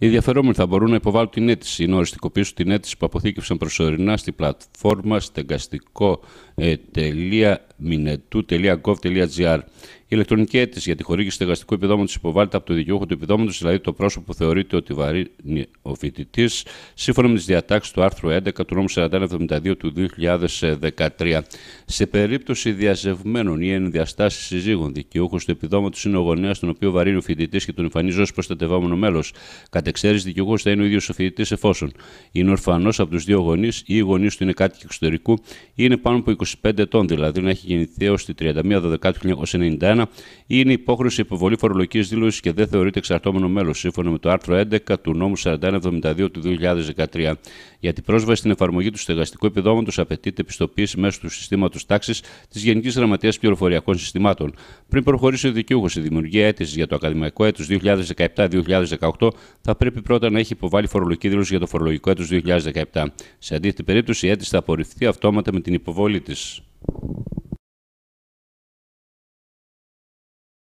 Οι ενδιαφερόμενοι θα μπορούν να υποβάλουν την αίτηση ή να οριστικοποιήσουν την αίτηση που αποθήκευσαν προσωρινά στην πλατφόρμα ε, τελεία www.minetou.gov.gr Η ηλεκτρονική αίτηση για τη χορήγηση του εργαστικού επιδόματος υποβάλλεται από το δικαιούχο του επιδόματος, δηλαδή το πρόσωπο που θεωρείται ότι βαρύνει ο φοιτητής, σύμφωνα με τις διατάξεις του άρθρου 11 του νόμου 4172 του 2013. Σε περίπτωση διαζευμένων ή ενδιαστάσει συζύγων, δικαιούχος του επιδόματος είναι ο γονέας τον οποίο βαρύνει ο φοιτητής και τον εμφανίζει ως προστατευόμενο μέλος. Κατ' εξαίρεση, δικαιούχος θα είναι ο ίδιος ο φοιτητής εφόσον είναι ορφανός από τους δύο γονείς ή οι γονείς του είναι κάτοικοι εξωτερικού ή είναι πάνω από 25 ετών, δηλαδή να έχει γεννηθεί έως τη 31 του 1991, είναι υπόχρεωση υποβολή φορολογικής δήλωσης και δεν θεωρείται εξαρτώμενο μέλος, σύμφωνα με το άρθρο 11 του νόμου 4172 του 2013. Για την πρόσβαση στην εφαρμογή του στεγαστικού επιδόματος απαιτείται επιστοποίηση μέσω του συστήματος τάξης της Γενικής Γραμματείας Πληροφοριακών Συστημάτων. Πριν προχωρήσει ο δικαιούχος η δημιουργία αίτησης για το ακαδημαϊκό έτος 2017-2018, θα πρέπει πρώτα να έχει υποβάλει φορολογική δήλωση για το φορολογικό έτος 2017. Σε αντίθετη περίπτωση, η αίτηση θα απορριφθεί αυτόματα με την υποβολή της.